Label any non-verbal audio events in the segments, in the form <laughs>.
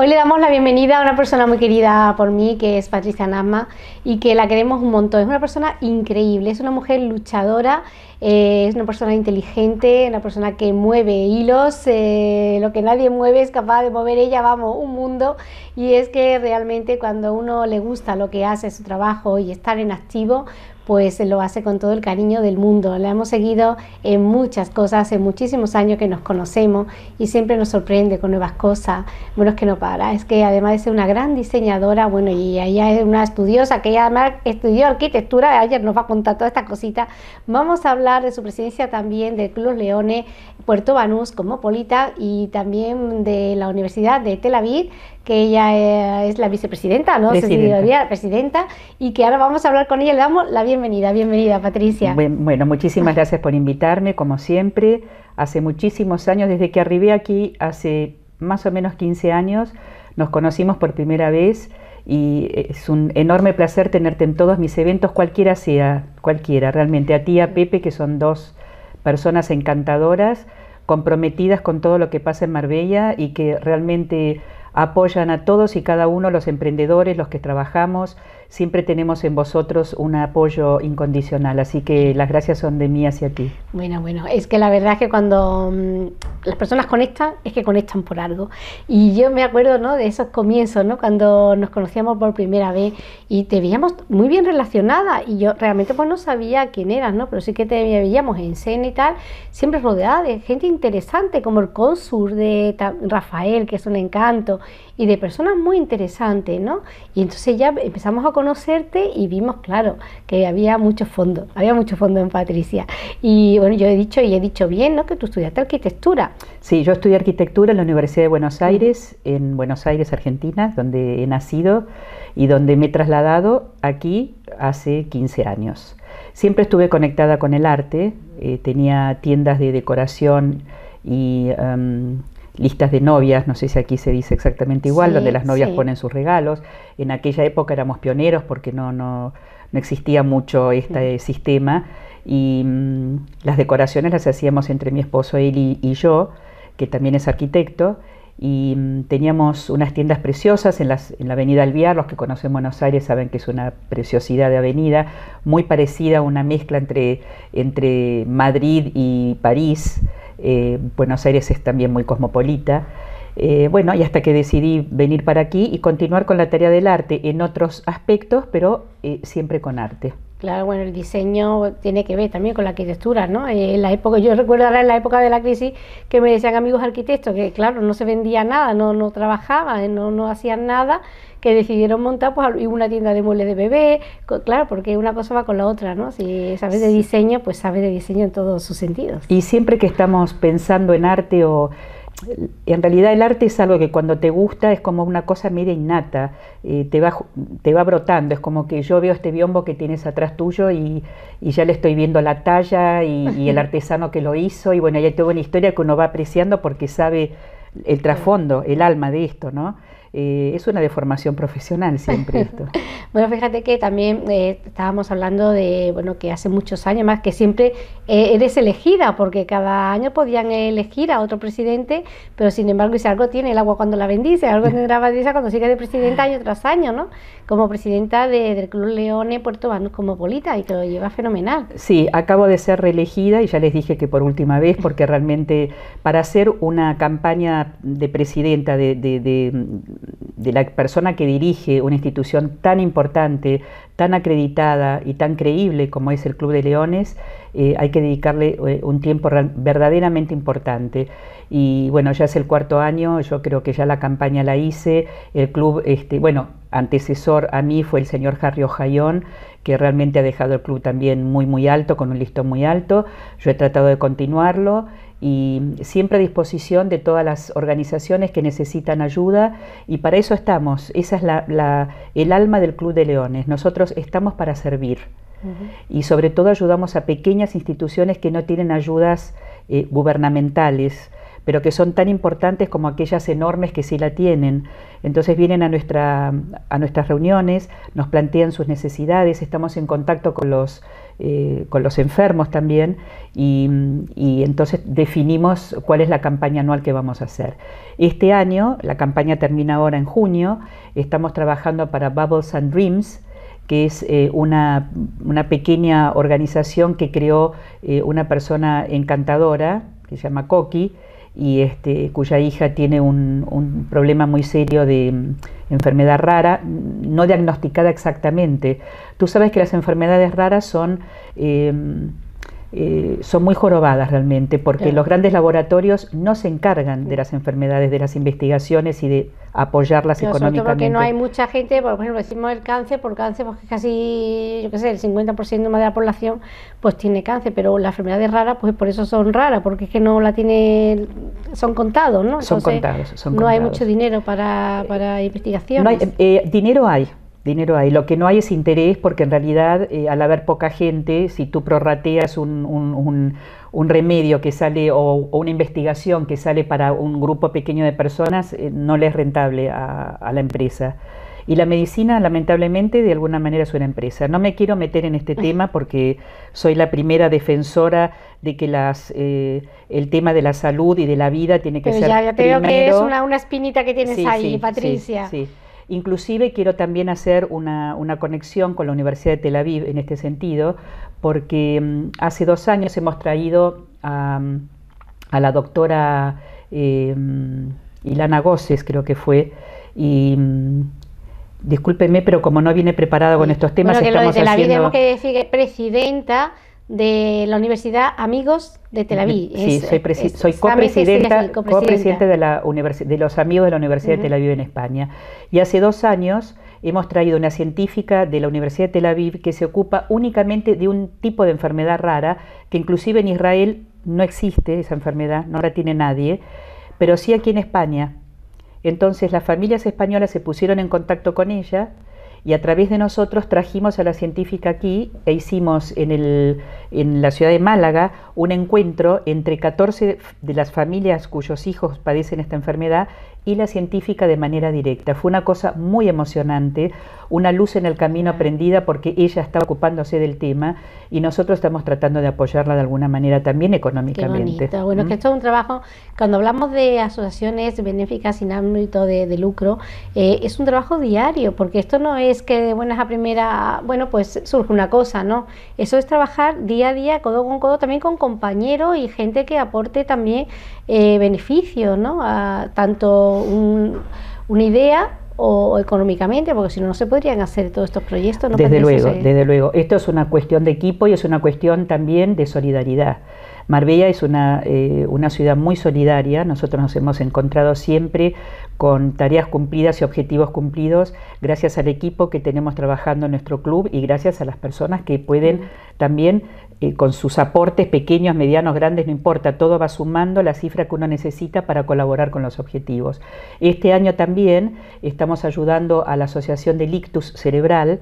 Hoy le damos la bienvenida a una persona muy querida por mí, que es Patricia Nama, y que la queremos un montón. Es una persona increíble, es una mujer luchadora, eh, es una persona inteligente, una persona que mueve hilos, eh, lo que nadie mueve es capaz de mover ella, vamos, un mundo. Y es que realmente cuando uno le gusta lo que hace, su trabajo y estar en activo, pues lo hace con todo el cariño del mundo. La hemos seguido en muchas cosas, hace muchísimos años que nos conocemos y siempre nos sorprende con nuevas cosas. Bueno, es que no para, es que además de ser una gran diseñadora, bueno, y ella es una estudiosa que ella además estudió arquitectura, ayer nos va a contar toda esta cosita. Vamos a hablar de su presidencia también del Club Leones Puerto Banús como Polita y también de la Universidad de Tel Aviv, que ella eh, es la vicepresidenta, ¿no? Presidenta. presidenta, y que ahora vamos a hablar con ella. Le damos la bienvenida. Bienvenida, Patricia. Bueno, muchísimas ah. gracias por invitarme, como siempre. Hace muchísimos años, desde que arribé aquí, hace más o menos 15 años, nos conocimos por primera vez y es un enorme placer tenerte en todos mis eventos, cualquiera sea, cualquiera, realmente. A ti, a Pepe, que son dos personas encantadoras comprometidas con todo lo que pasa en Marbella y que realmente apoyan a todos y cada uno, los emprendedores, los que trabajamos, siempre tenemos en vosotros un apoyo incondicional, así que las gracias son de mí hacia ti. Bueno, bueno, es que la verdad es que cuando mm, las personas conectan, es que conectan por algo. Y yo me acuerdo ¿no? de esos comienzos, ¿no? cuando nos conocíamos por primera vez y te veíamos muy bien relacionada y yo realmente pues no sabía quién eras, ¿no? pero sí que te veíamos en cena y tal, siempre rodeada de gente interesante como el cónsul de Rafael, que es un encanto, y de personas muy interesantes, ¿no? Y entonces ya empezamos a conocerte y vimos, claro, que había mucho fondo, había mucho fondo en Patricia. Y bueno, yo he dicho y he dicho bien, ¿no? Que tú estudiaste arquitectura. Sí, yo estudié arquitectura en la Universidad de Buenos Aires, en Buenos Aires, Argentina, donde he nacido y donde me he trasladado aquí hace 15 años. Siempre estuve conectada con el arte, eh, tenía tiendas de decoración y em, listas de novias, no sé si aquí se dice exactamente igual, donde las novias ponen sus regalos. En aquella época éramos pioneros porque no, no, no existía mucho este sistema y mm, las decoraciones las hacíamos entre mi esposo, Eli y, yo, que también es arquitecto, y mm, teníamos unas tiendas preciosas en, las, en la avenida Alviar, los que conocen Buenos Aires saben que es una preciosidad de avenida, muy parecida a una mezcla entre, entre Madrid y París eh, Buenos Aires es también muy cosmopolita. Eh, bueno, y hasta que decidí venir para aquí y continuar con la tarea del arte en otros aspectos, pero eh, siempre con arte. Claro, bueno, el diseño tiene que ver también con la arquitectura, ¿no? Eh, en la época, <laughs> yo recuerdo ahora en la época de la crisis que me decían amigos arquitectos que, claro, no se vendía nada, no, no trabajaban, eh, no, no hacían nada, que decidieron montar pues, una tienda de muebles de bebé, claro, porque una cosa va con la otra, ¿no? Si sabes de diseño, pues sabes de diseño en todos sus sentidos. Y siempre que estamos pensando en arte o en realidad el arte es algo que cuando te gusta es como una cosa media innata, eh, te, va, te va brotando, es como que yo veo este biombo que tienes atrás tuyo y, ya le estoy viendo la talla y, el <laughs> artesano que lo hizo y bueno, ya tengo una historia que uno va apreciando porque sabe el trasfondo, el alma de esto, ¿no? Eh, es una deformación profesional siempre <laughs> esto. bueno, fíjate que también eh, estábamos hablando de, bueno, que hace muchos años más que siempre eh, eres elegida, porque cada año podían elegir a otro presidente, pero sin embargo, si algo tiene el agua cuando la bendice, algo tendrá bendice cuando sigue de presidenta año tras año, ¿no? Como presidenta del Club Leone Puerto Banús bolita y que lo lleva fenomenal. Sí, acabo de ser reelegida y ya les dije que por última vez, porque realmente para hacer una campaña de presidenta de de la persona que dirige una institución tan importante, tan acreditada y tan creíble como es el Club de Leones, eh, hay que dedicarle eh, un tiempo verdaderamente importante. Y bueno, ya es el cuarto año, yo creo que ya la campaña la hice, el club, este, bueno, antecesor a mí fue el señor Harry Ojayón, que realmente ha dejado el club también muy, muy alto, con un listo muy alto. Yo he tratado de continuarlo y siempre a disposición de todas las organizaciones que necesitan ayuda y para eso estamos. Esa es el alma del Club de Leones. Nosotros estamos para servir y sobre todo ayudamos a pequeñas instituciones que no tienen ayudas eh, gubernamentales pero que son tan importantes como aquellas enormes que sí la tienen. Entonces vienen a, nuestras reuniones, nos plantean sus necesidades, estamos en contacto con los, eh, enfermos también y, entonces definimos cuál es la campaña anual que vamos a hacer. Este año, la campaña termina ahora en junio, estamos trabajando para Bubbles and Dreams, que es eh, una, pequeña organización que creó eh, una persona encantadora, que se llama Coqui, y este, cuya hija tiene un, problema muy serio de mm, enfermedad rara, mm, no diagnosticada exactamente. Tú sabes que las enfermedades raras son... Eh, eh, son muy jorobadas realmente, porque los grandes laboratorios no se encargan de mm. las enfermedades, de las investigaciones y de apoyarlas económicamente. Porque no hay mucha gente, por ejemplo, decimos el cáncer, por cáncer, porque casi, yo qué sé, el 50% más de la población pues tiene cáncer, pero las enfermedades raras, pues por eso son raras, porque es que no la tiene, son contados, ¿no? son contados, son No hay mucho dinero para, para investigaciones. Eh, eh, dinero hay, Dinero hay. Lo que no hay es interés porque en realidad eh, al haber poca gente, si tú prorrateas un, remedio que sale o, una investigación que sale para un grupo pequeño de personas, eh, no le es rentable a, la empresa. Y la medicina, lamentablemente, de alguna manera es una empresa. No me quiero meter en este <laughs> tema porque soy la primera defensora de que las, eh, el tema de la salud y de la vida tiene que ser ya, ya te que es una, espinita que tienes ahí, Patricia. sí. sí. Inclusive quiero también hacer una, conexión con la Universidad de Tel Aviv en este sentido, porque mm, hace dos años hemos traído a, mm, la doctora eh, mm, Ilana Goces, creo que fue, y discúlpenme, pero como no viene preparada con estos temas, estamos de Tel que presidenta de la Universidad Amigos de Tel Aviv. Sí, soy, copresidenta, de, la de los Amigos de la Universidad de Tel Aviv en España. Y hace dos años hemos traído una científica de la Universidad de Tel Aviv que se ocupa únicamente de un tipo de enfermedad rara, que inclusive en Israel no existe esa enfermedad, no la tiene nadie, pero sí aquí en España. Entonces las familias españolas se pusieron en contacto con ella y a través de nosotros trajimos a la científica aquí e hicimos en, el, en la ciudad de Málaga un encuentro entre 14 de las familias cuyos hijos padecen esta enfermedad y la científica de manera directa. Fue una cosa muy emocionante, una luz en el camino aprendida porque ella estaba ocupándose del tema y nosotros estamos tratando de apoyarla de alguna manera también económicamente. bueno, que ¿Mm? esto es un trabajo, cuando hablamos de asociaciones benéficas sin ámbito de, lucro, eh, es un trabajo diario, porque esto no es que de buenas a primera, bueno, pues surge una cosa, ¿no? Eso es trabajar día a día, codo con codo, también con compañeros y gente que aporte también eh, beneficios, ¿no? A tanto una idea o, económicamente, porque si no, no se podrían hacer todos estos proyectos. Desde luego, desde luego. Esto es una cuestión de equipo y es una cuestión también de solidaridad. Marbella es una, eh, una, ciudad muy solidaria, nosotros nos hemos encontrado siempre con tareas cumplidas y objetivos cumplidos gracias al equipo que tenemos trabajando en nuestro club y gracias a las personas que pueden también con sus aportes pequeños, medianos, grandes, no importa, todo va sumando la cifra que uno necesita para colaborar con los objetivos. Este año también estamos ayudando a la Asociación de Lictus Cerebral,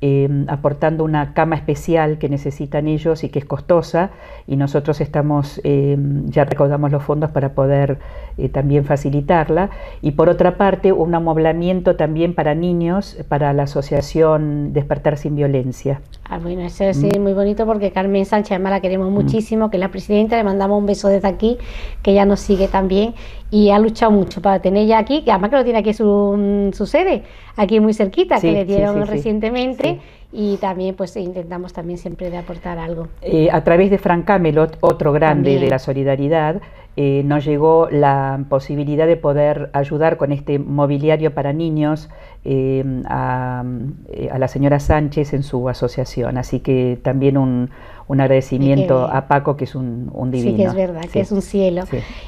eh, aportando una cama especial que necesitan ellos y que es costosa y nosotros estamos eh, ya recaudamos los fondos para poder eh, también facilitarla y por otra parte un amoblamiento también para niños para la asociación despertar sin violencia Ah, bueno, eso es mm. muy bonito porque Carmen Sánchez, además la queremos mm. muchísimo, que es la presidenta, le mandamos un beso desde aquí, que ya nos sigue también y ha luchado mucho para tenerla aquí, que además que lo tiene aquí su, mm, su sede, aquí muy cerquita, que le dieron recientemente y también pues intentamos también siempre de aportar algo. Eh, a través de Frank Camelot, otro grande de la solidaridad, eh, nos llegó la posibilidad de poder ayudar con este mobiliario para niños eh, a, eh, a la señora Sánchez en su asociación. Así que también un, un agradecimiento a Paco, que es un, divino. Sí, que es verdad, que es un cielo.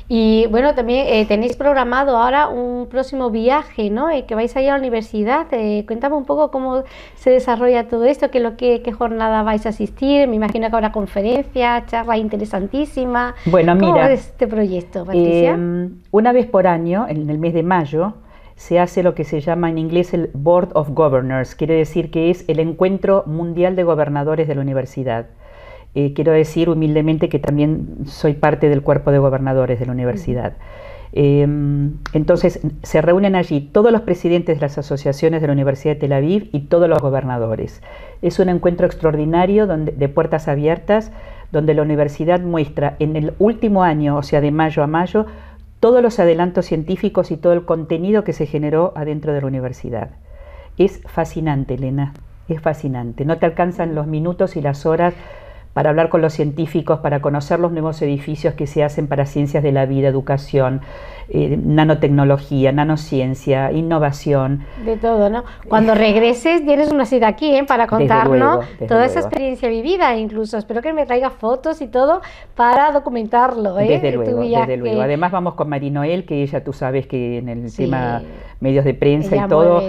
Y bueno, también eh, tenéis programado ahora un próximo viaje, ¿no? Eh, que vais a ir a la universidad. Eh, cuéntame un poco cómo se desarrolla todo esto, qué, lo jornada vais a asistir. Me imagino que habrá conferencias, charlas interesantísimas. Bueno, mira. ¿Cómo este proyecto, Patricia? Em, una vez por año, en el mes de mayo, se hace lo que se llama en inglés el Board of Governors, quiere decir que es el encuentro mundial de gobernadores de la universidad. Eh, quiero decir humildemente que también soy parte del cuerpo de gobernadores de la universidad. Em, entonces se reúnen allí todos los presidentes de las asociaciones de la Universidad de Tel Aviv y todos los gobernadores. Es un encuentro extraordinario donde, de puertas abiertas donde la universidad muestra en el último año, o sea, de mayo a mayo, todos los adelantos científicos y todo el contenido que se generó adentro de la universidad. Es fascinante, Elena, es fascinante. No te alcanzan los minutos y las horas para hablar con los científicos, para conocer los nuevos edificios que se hacen para ciencias de la vida, educación, eh, nanotecnología, nanociencia, innovación. De todo, ¿no? Cuando regreses tienes una cita aquí ¿eh? para contarnos toda esa experiencia vivida, incluso espero que me traiga fotos y todo para documentarlo. ¿eh? Desde luego, desde luego. Además vamos con Marinoel, que ella tú sabes que en el tema medios de prensa y todo,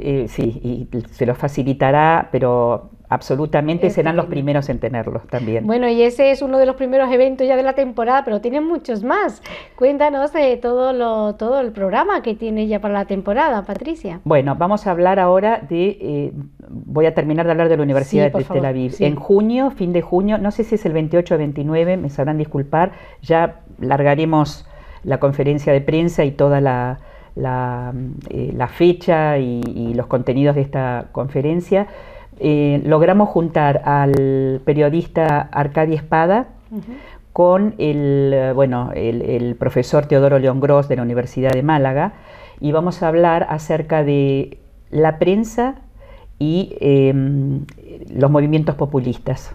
eh, sí, y se lo facilitará, pero Absolutamente, este serán los primeros en tenerlos también. Bueno, y ese es uno de los primeros eventos ya de la temporada, pero tienen muchos más. Cuéntanos de eh, todo, lo, todo el programa que tiene ya para la temporada, Patricia. Bueno, vamos a hablar ahora de, eh, voy a terminar de hablar de la Universidad de Tel Aviv. En junio, fin de junio, no sé si es el 28 o 29, me sabrán disculpar, ya largaremos la conferencia de prensa y toda la, la, eh, fecha y los contenidos de esta conferencia. Eh, logramos juntar al periodista Arcadia Espada con el, bueno, el, profesor Teodoro León Gross de la Universidad de Málaga y vamos a hablar acerca de la prensa y em, los movimientos populistas.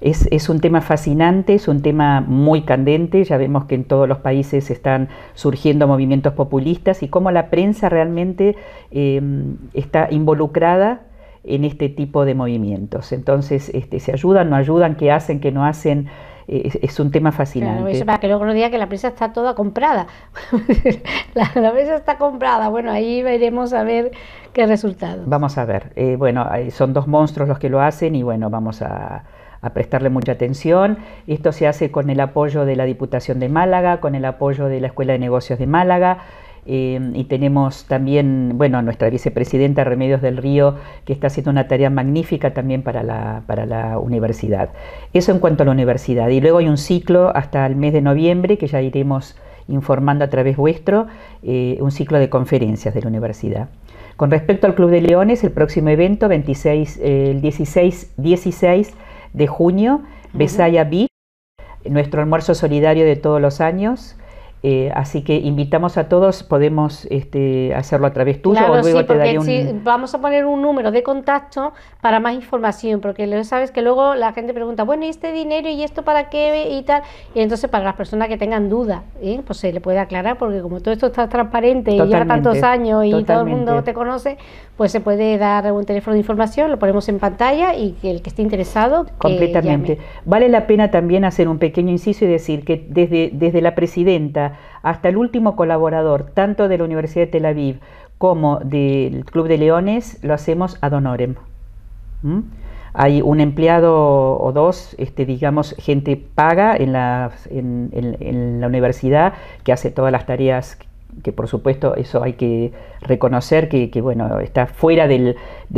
Es, un tema fascinante, es un tema muy candente, ya vemos que en todos los países están surgiendo movimientos populistas y cómo la prensa realmente em, está involucrada en este tipo de movimientos. Entonces, este, se ayudan, no ayudan, qué hacen, qué no hacen. Eh, es, un tema fascinante. Claro, para que luego no diga que la prensa está toda comprada. <laughs> la, prensa está comprada. Bueno, ahí veremos a ver qué resultado. Vamos a ver. Eh, bueno, son dos monstruos los que lo hacen y bueno, vamos a prestarle mucha atención. Esto se hace con el apoyo de la Diputación de Málaga, con el apoyo de la Escuela de Negocios de Málaga, Em, y tenemos también, bueno, nuestra vicepresidenta Remedios del Río, que está haciendo una tarea magnífica también para la, universidad. Eso en cuanto a la universidad. Y luego hay un ciclo hasta el mes de noviembre, que ya iremos informando a través vuestro, eh, un ciclo de conferencias de la universidad. Con respecto al Club de Leones, el próximo evento, 26, eh, el 16, 16 de junio, Besaya B nuestro almuerzo solidario de todos los años, eh, así que invitamos a todos, podemos este, hacerlo a través tuyo o luego te daré un... vamos a poner un número de contacto para más información, porque lo sabes que luego la gente pregunta, bueno, ¿y este dinero y esto para qué y tal? Y entonces para las personas que tengan duda ¿eh? pues se le puede aclarar, porque como todo esto está transparente y lleva tantos años y todo el mundo te conoce, pues se puede dar un teléfono de información, lo ponemos en pantalla y que el que esté interesado... Completamente. Vale la pena también hacer un pequeño inciso y decir que desde, desde la presidenta, hasta, el último colaborador, tanto de la Universidad de Tel Aviv como del Club de Leones, lo hacemos ad honorem. Hay un empleado o dos, este, digamos, gente paga en la, en, la universidad que hace todas las tareas que por supuesto eso hay que reconocer que, bueno, está fuera del,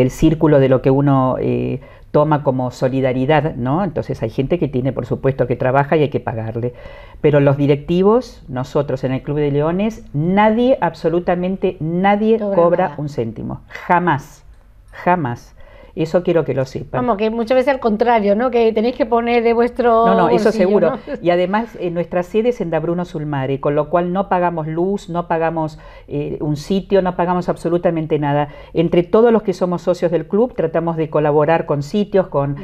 círculo de lo que uno eh, toma como solidaridad, ¿no? Entonces hay gente que tiene, por supuesto, que trabaja y hay que pagarle. Pero los directivos, nosotros en el Club de Leones, nadie, absolutamente nadie cobra un céntimo. Jamás, jamás eso quiero que lo sepan. Vamos, que muchas veces al contrario, ¿no? Que tenéis que poner de vuestro. No, no, eso seguro. Y además, eh, nuestra sede es en Dabruno Sulmare, con lo cual no pagamos luz, no pagamos eh, un sitio, no pagamos absolutamente nada. Entre todos los que somos socios del club, tratamos de colaborar con sitios, con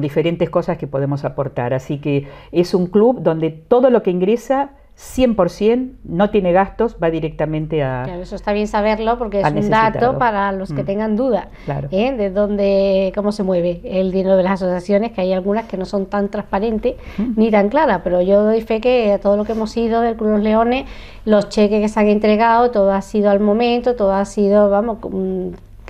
diferentes cosas que podemos aportar. Así que es un club donde todo lo que ingresa 100%, no tiene gastos, va directamente a... Claro, eso está bien saberlo porque es un dato para los que mm. tengan duda claro. ¿eh? de dónde, cómo se mueve el dinero de las asociaciones, que hay algunas que no son tan transparentes mm. ni tan claras, pero yo doy fe que a todo lo que hemos ido del Cruz Leones, los cheques que se han entregado, todo ha sido al momento, todo ha sido, vamos,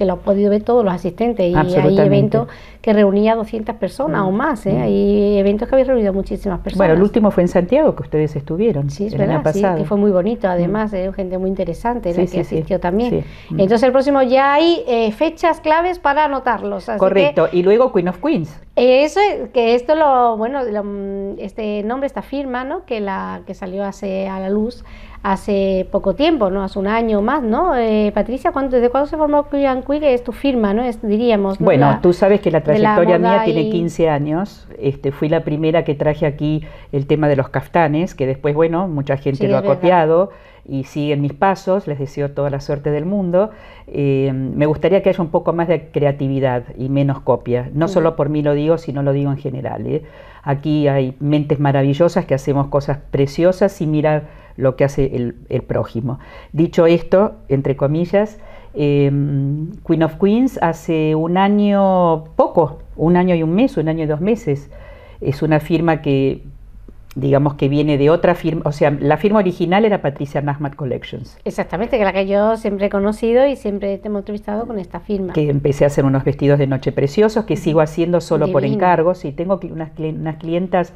lo han podido ver todos los asistentes. Y hay eventos que reunía 200 personas o mm. más. ¿eh? Mm. Hay eventos que había reunido muchísimas personas. Bueno, el último fue en Santiago, que ustedes estuvieron. Sí, es verdad, fue muy bonito. Mm. Además, ¿eh? gente muy interesante que asistió también. Entonces, el próximo ya hay eh, fechas claves para anotarlos. Correcto. y luego Queen of Queens. Eso, que esto lo, bueno, este nombre, esta firma, ¿no? Que, la, que salió a la luz hace poco tiempo, ¿no? Hace un año más, ¿no? Eh, Patricia, ¿desde cuándo se formó Cuyan Es tu firma, ¿no? diríamos. Bueno, tú sabes que la trayectoria mía tiene 15 años. Este, fui la primera que traje aquí el tema de los caftanes, que después, bueno, mucha gente lo ha copiado y siguen mis pasos, les deseo toda la suerte del mundo. Eh, me gustaría que haya un poco más de creatividad y menos copia, no solo por mí lo digo, sino lo digo en general. ¿eh? Aquí hay mentes maravillosas que hacemos cosas preciosas y mirar lo que hace el, prójimo. Dicho esto, entre comillas, em, Queen of Queens hace un año poco, un año y un mes, un año y dos meses. Es una firma que, digamos que viene de otra firma, o sea, la firma original era Patricia Nahmat Collections. Exactamente, que la que yo siempre he conocido y siempre te hemos entrevistado con esta firma. Que empecé a hacer unos vestidos de noche preciosos que sigo haciendo solo por encargos y tengo unas, unas clientas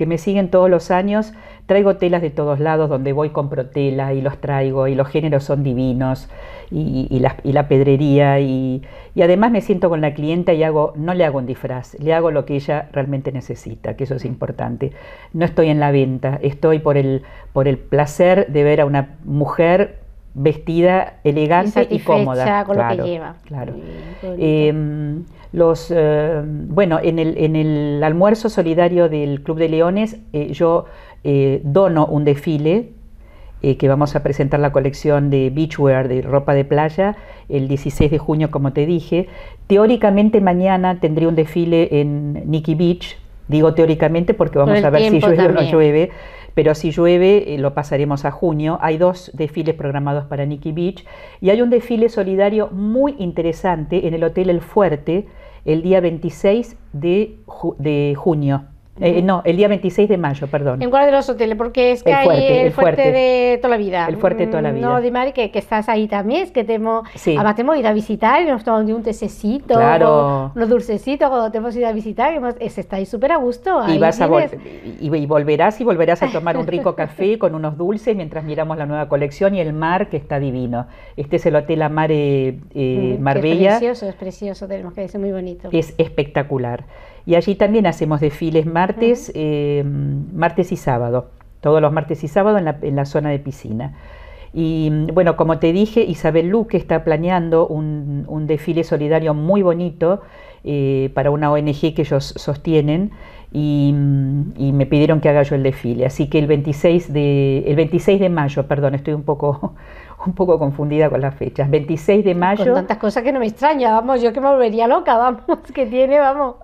que me siguen todos los años, traigo telas de todos lados, donde voy compro tela y los traigo, y los géneros son divinos, y, la, pedrería, y, además me siento con la clienta y hago, no le hago un disfraz, le hago lo que ella realmente necesita, que eso es importante. No estoy en la venta, estoy por el, por el placer de ver a una mujer vestida elegante y, cómoda. lo que lleva los, eh, bueno, en el, en el, almuerzo solidario del Club de Leones eh, yo eh, dono un desfile que vamos a presentar la colección de beachwear, de ropa de playa, el 16 de junio, como te dije. Teóricamente mañana tendría un desfile en Nikki Beach, digo teóricamente porque vamos a ver si llueve o no llueve pero si llueve eh, lo pasaremos a junio. Hay dos desfiles programados para Nikki Beach y hay un desfile solidario muy interesante en el Hotel El Fuerte el día 26 de junio. Eh, no, el día 26 de mayo, perdón. ¿En cuál de los hoteles? Porque es que el hay el, fuerte, de toda la vida. El fuerte de toda la mm, vida. No, Di que, estás ahí también, es que hemos, además te hemos ido a visitar y nos tomamos un tececito, claro. unos dulcecitos cuando te hemos ido a visitar, está hemos, es, estáis súper a gusto. y, vas y, volverás y volverás a tomar un rico <laughs> café con unos dulces mientras miramos la nueva colección y el mar que está divino. Este es el Hotel Amare eh, mm, Marbella. Es precioso, es precioso, tenemos que decir, muy bonito. Es espectacular. Y allí también hacemos desfiles martes, eh, martes y sábado, todos los martes y sábado en la, zona de piscina. Y mm, bueno, como te dije, Isabel Luque está planeando un, desfile solidario muy bonito eh, para una ONG que ellos sostienen mm, y, me pidieron que haga yo el desfile. Así que el 26 de, el 26 de mayo, perdón, estoy un poco, <laughs> un poco confundida con las fechas. 26 de mayo. Con tantas cosas que no me extraña, vamos, yo que me volvería loca, <laughs> vamos, que tiene, vamos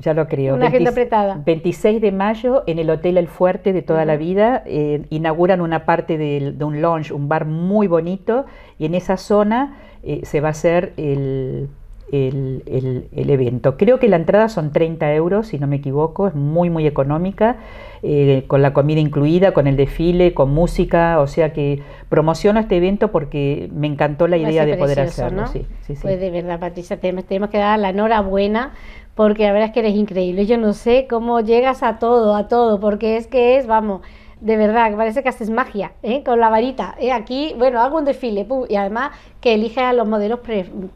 ya lo creo. Una agenda apretada. 26 de mayo en el Hotel El Fuerte de toda la vida eh, inauguran una parte de, un lounge, un bar muy bonito y en esa zona eh, se va a hacer el el, evento. Creo que la entrada son 30 euros, si no me equivoco, es muy, muy económica, eh, con la comida incluida, con el desfile, con música, o sea que promociono este evento porque me encantó la pues idea de poder hacerlo. Pues de verdad, Patricia, tenemos, tenemos que dar la enhorabuena porque la verdad es que eres increíble. Yo no sé cómo llegas a todo, a todo, porque es que es, vamos, de verdad, que parece que haces magia, ¿eh? con la varita. ¿eh? Aquí, bueno, hago un desfile y además que eliges a los modelos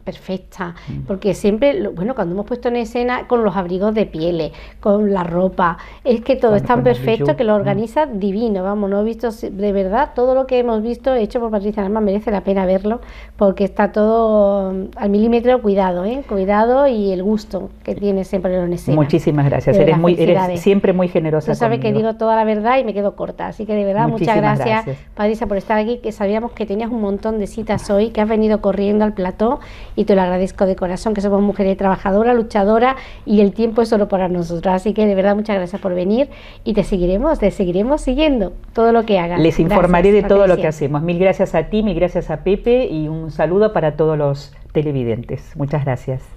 perfectas, mm. porque siempre, bueno, cuando hemos puesto en escena con los abrigos de pieles, con la ropa, es que todo es tan perfecto que lo mm. organiza divino, vamos, no he visto, de verdad, todo lo que hemos visto hecho por Patricia además merece la pena verlo, porque está todo mm, al milímetro cuidado, ¿eh? cuidado y el gusto que tiene siempre en escena. Muchísimas gracias, eres, muy, eres siempre muy generosa. Tú sabes que digo toda la verdad y me quedo corta. Así que de verdad, muchas gracias, Patricia, por estar aquí, que sabíamos que tenías un montón de citas hoy, que has venido corriendo al plató y te lo agradezco de corazón, que somos mujeres trabajadoras, luchadoras y el tiempo es solo para nosotras. Así que de verdad, muchas gracias por venir y te seguiremos, te seguiremos siguiendo todo lo que hagas. Les informaré de todo lo que hacemos. Mil gracias a ti, mil gracias a Pepe y un saludo para todos los televidentes. Muchas gracias.